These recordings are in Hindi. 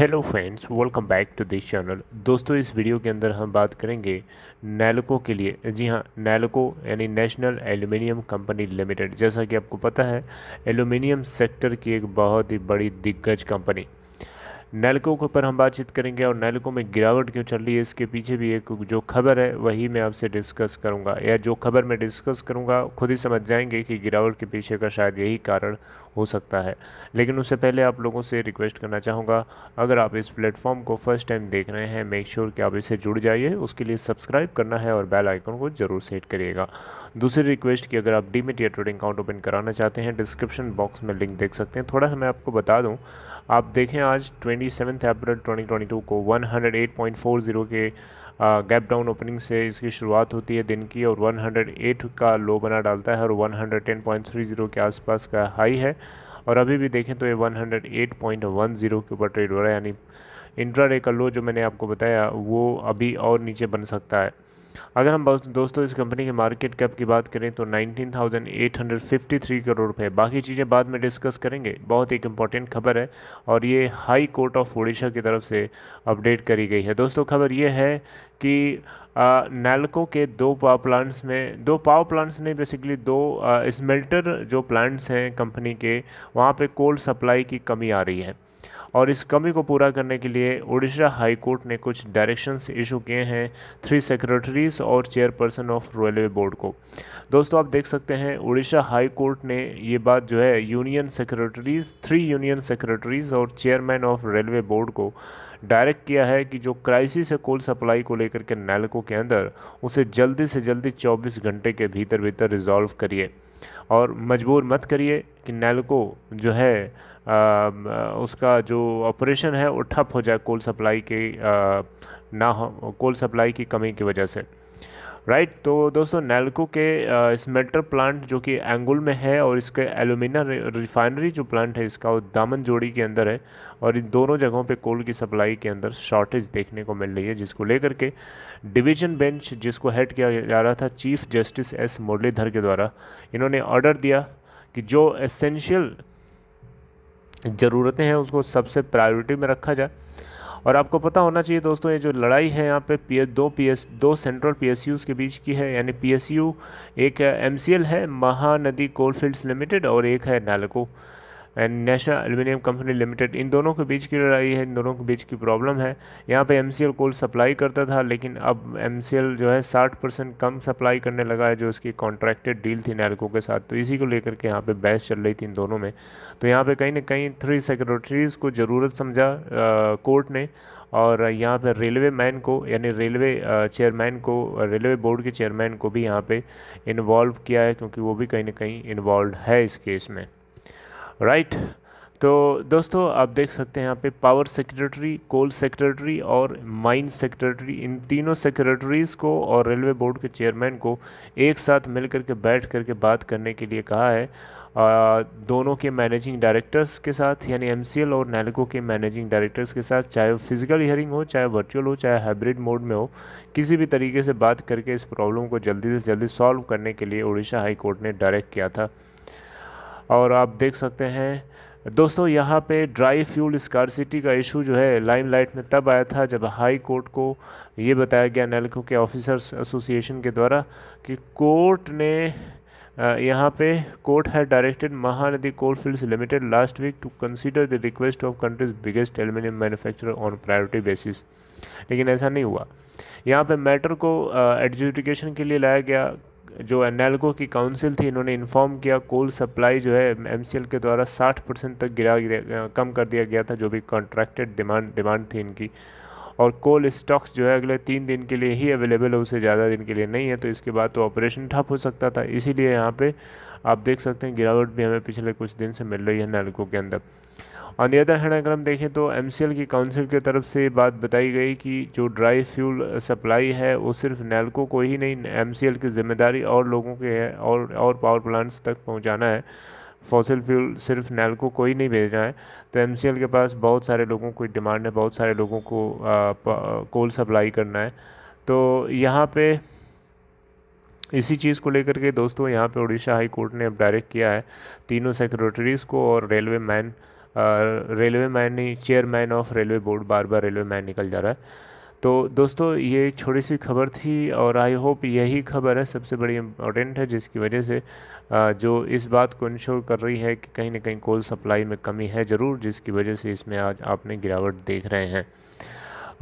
hello friends welcome back to this channel दोस्तों इस वीडियो के अंदर हम बात करेंगे नैलको के लिए जी हाँ नैलको यानी नेशनल एल्यूमिनियम कंपनी लिमिटेड जैसा कि आपको पता है एल्यूमिनियम सेक्टर की एक बहुत ही बड़ी दिग्गज कंपनी नैलको के ऊपर हम बातचीत करेंगे और नैलको में गिरावट क्यों चल रही है इसके पीछे भी एक जो खबर है वही मैं आपसे डिस्कस करूंगा या जो खबर मैं डिस्कस करूंगा खुद ही समझ जाएंगे कि गिरावट के पीछे का शायद यही कारण हो सकता है लेकिन उससे पहले आप लोगों से रिक्वेस्ट करना चाहूँगा अगर आप इस प्लेटफॉर्म को फर्स्ट टाइम देख रहे हैं मेक श्योर sure कि आप इसे जुड़ जाइए उसके लिए सब्सक्राइब करना है और बेल आइकन को ज़रूर सेट करिएगा दूसरी रिक्वेस्ट कि अगर आप डीमेट या ट्रेडिंग अकाउंट ओपन कराना चाहते हैं डिस्क्रिप्शन बॉक्स में लिंक देख सकते हैं थोड़ा सा मैं आपको बता दूँ आप देखें आज twenty seven April twenty twenty two को one hundred eight point four zero के गैप डाउन ओपनिंग से इसकी शुरुआत होती है दिन की और 108 का लो बना डालता है और 110.30 के आसपास का हाई है और अभी भी देखें तो ये 108.10 के ऊपर ट्रेड हो रहा है यानी इंट्रा का लो जो मैंने आपको बताया वो अभी और नीचे बन सकता है अगर हम दोस्तों इस कंपनी के मार्केट कैप की बात करें तो 19,853 करोड़ रुपए बाकी चीज़ें बाद में डिस्कस करेंगे बहुत एक इम्पॉर्टेंट खबर है और ये हाई कोर्ट ऑफ ओडिशा की तरफ से अपडेट करी गई है दोस्तों खबर ये है कि नैलको के दो पावर प्लांट्स में दो पावर प्लांट्स ने बेसिकली दो स्मेल्टर जो प्लांट्स हैं कंपनी के वहाँ पर कोल्ड सप्लाई की कमी आ रही है और इस कमी को पूरा करने के लिए उड़ीसा हाई कोर्ट ने कुछ डायरेक्शंस इशू किए हैं थ्री सेक्रेटरीज और चेयरपर्सन ऑफ रेलवे बोर्ड को दोस्तों आप देख सकते हैं उड़ीसा हाई कोर्ट ने ये बात जो है union secretaries three union secretaries और चेयरमैन ऑफ रेलवे बोर्ड को डायरेक्ट किया है कि जो क्राइसिस है कोल सप्लाई को लेकर के नैलको के अंदर उसे जल्दी से जल्दी 24 घंटे के भीतर भीतर रिजॉल्व करिए और मजबूर मत करिए कि नैलको जो है उसका जो ऑपरेशन है वो ठप हो जाए कोल सप्लाई के ना हो कोल सप्लाई की कमी की वजह से राइट तो दोस्तों नैलको के स्मेल्टर प्लांट जो कि एंगुल में है और इसके एलुमिना रिफाइनरी जो प्लांट है इसका वो दामन जोड़ी के अंदर है और इन दोनों जगहों पे कोल की सप्लाई के अंदर शॉर्टेज देखने को मिल रही है जिसको लेकर के डिवीजन बेंच जिसको हेड किया जा रहा था चीफ जस्टिस एस मुरलीधर के द्वारा इन्होंने ऑर्डर दिया कि जो एसेंशियल ज़रूरतें हैं उसको सबसे प्रायोरिटी में रखा जाए और आपको पता होना चाहिए दोस्तों ये जो लड़ाई है यहाँ पे पी दो पी दो सेंट्रल पी के बीच की है यानी पी एक एम है महानदी कोलफील्ड्स लिमिटेड और एक है NALCO and national aluminium company limited इन दोनों के बीच की लड़ाई है इन दोनों के बीच की प्रॉब्लम है यहाँ पे एम कोल सप्लाई करता था लेकिन अब एम जो है साठ परसेंट कम सप्लाई करने लगा है जो उसकी कॉन्ट्रैक्टेड डील थी नैलको के साथ तो इसी को लेकर के यहाँ पर बहस चल रही थी इन दोनों में तो यहाँ पर कहीं ना कहीं थ्री सेक्रेटरीज़ को ज़रूरत समझा कोर्ट ने और यहाँ पर रेलवे मैन को यानी रेलवे चेयरमैन को रेलवे बोर्ड के चेयरमैन को भी यहाँ पर इन्वॉल्व किया है क्योंकि वो भी कहीं ना कहीं इन्वॉल्व है इस केस में राइट तो दोस्तों आप देख सकते हैं यहाँ पे पावर सेक्रेटरी कोल सेक्रेटरी और माइन सेक्रेटरी इन तीनों सेक्रेटरीज़ को और रेलवे बोर्ड के चेयरमैन को एक साथ मिल कर के बैठ कर के बात करने के लिए कहा है आ, दोनों के मैनेजिंग डायरेक्टर्स के साथ यानी एमसीएल और नैलको के मैनेजिंग डायरेक्टर्स के साथ चाहे वो फिजिकल हियरिंग हो चाहे वर्चुअल हो चाहे हाइब्रिड मोड में हो किसी भी तरीके से बात करके इस प्रॉब्लम को जल्दी से जल्दी सॉल्व करने के लिए उड़ीसा हाई कोर्ट ने डायरेक्ट किया था और आप देख सकते हैं दोस्तों यहाँ पे ड्राई फ्यूल स्कारसिटी का इशू जो है लाइमलाइट में तब आया था जब हाई कोर्ट को ये बताया गया नलकों के ऑफिसर्स एसोसिएशन के द्वारा कि कोर्ट ने यहाँ पे कोर्ट है directed Mahanadi coal field limited last week to consider the request of country's biggest aluminium manufacturer on priority basis लेकिन ऐसा नहीं हुआ यहाँ पे मैटर को एडजुडिकेशन के लिए लाया गया जो एनएलगो की काउंसिल थी इन्होंने इन्फॉर्म किया कोल सप्लाई जो है एम के द्वारा 60 परसेंट तक गिरा कम कर दिया गया था जो भी कॉन्ट्रैक्टेड डिमांड डिमांड थी इनकी और कोल स्टॉक्स जो है अगले तीन दिन के लिए ही अवेलेबल है उसे ज़्यादा दिन के लिए नहीं है तो इसके बाद तो ऑपरेशन ठप हो सकता था इसीलिए यहाँ पर आप देख सकते हैं गिरावट भी हमें पिछले कुछ दिन से मिल रही है नैलगो के अंदर ऑन दी अदर हैंड अगर हम देखें तो एम की काउंसिल की तरफ से बात बताई गई कि जो ड्राई फ्यूल सप्लाई है वो सिर्फ नैलको को ही नहीं एम की जिम्मेदारी और लोगों के है और और पावर प्लांट्स तक पहुँचाना है फॉसिल फ्यूल सिर्फ नैलको को ही नहीं भेजना है तो एम के पास बहुत सारे लोगों को डिमांड है बहुत सारे लोगों को कोल सप्लाई करना है तो यहाँ पे इसी चीज़ को लेकर के दोस्तों यहाँ पे उड़ीसा हाई कोर्ट ने अब डायरेक्ट किया है तीनों सेक्रेटरीज़ को और railway man railway man chairman of railway board बार बार रेलवे मैन निकल जा रहा है तो दोस्तों ये एक छोटी सी खबर थी और आई होप यही खबर है सबसे बड़ी इम्पोर्टेंट है जिसकी वजह से जो इस बात को इंश्योर कर रही है कि कहीं ना कहीं कोल सप्लाई में कमी है ज़रूर जिसकी वजह से इसमें आज आपने गिरावट देख रहे हैं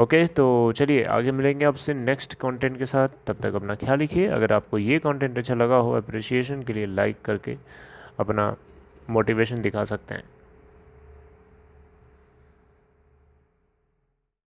ओके तो चलिए आगे मिलेंगे आपसे नेक्स्ट कंटेंट के साथ तब तक अपना ख्याल रखिए अगर आपको ये कंटेंट अच्छा लगा हो अप्रिसिएशन के लिए लाइक करके अपना मोटिवेशन दिखा सकते हैं